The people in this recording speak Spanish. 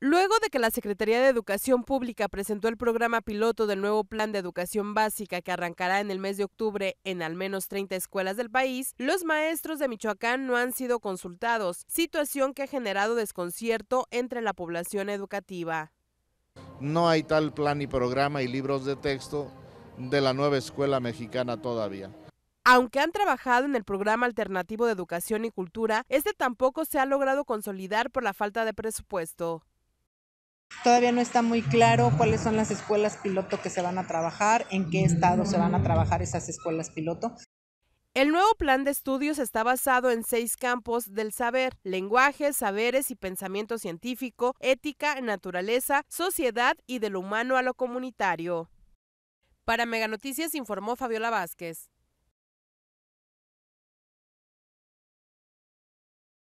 Luego de que la Secretaría de Educación Pública presentó el programa piloto del nuevo plan de educación básica que arrancará en el mes de octubre en al menos 30 escuelas del país, los maestros de Michoacán no han sido consultados, situación que ha generado desconcierto entre la población educativa. No hay tal plan y programa y libros de texto de la nueva escuela mexicana todavía. Aunque han trabajado en el programa alternativo de educación y cultura, este tampoco se ha logrado consolidar por la falta de presupuesto. Todavía no está muy claro cuáles son las escuelas piloto que se van a trabajar, en qué estado se van a trabajar esas escuelas piloto. El nuevo plan de estudios está basado en seis campos del saber, lenguaje, saberes y pensamiento científico, ética, naturaleza, sociedad y de lo humano a lo comunitario. Para Meganoticias informó Fabiola Vázquez.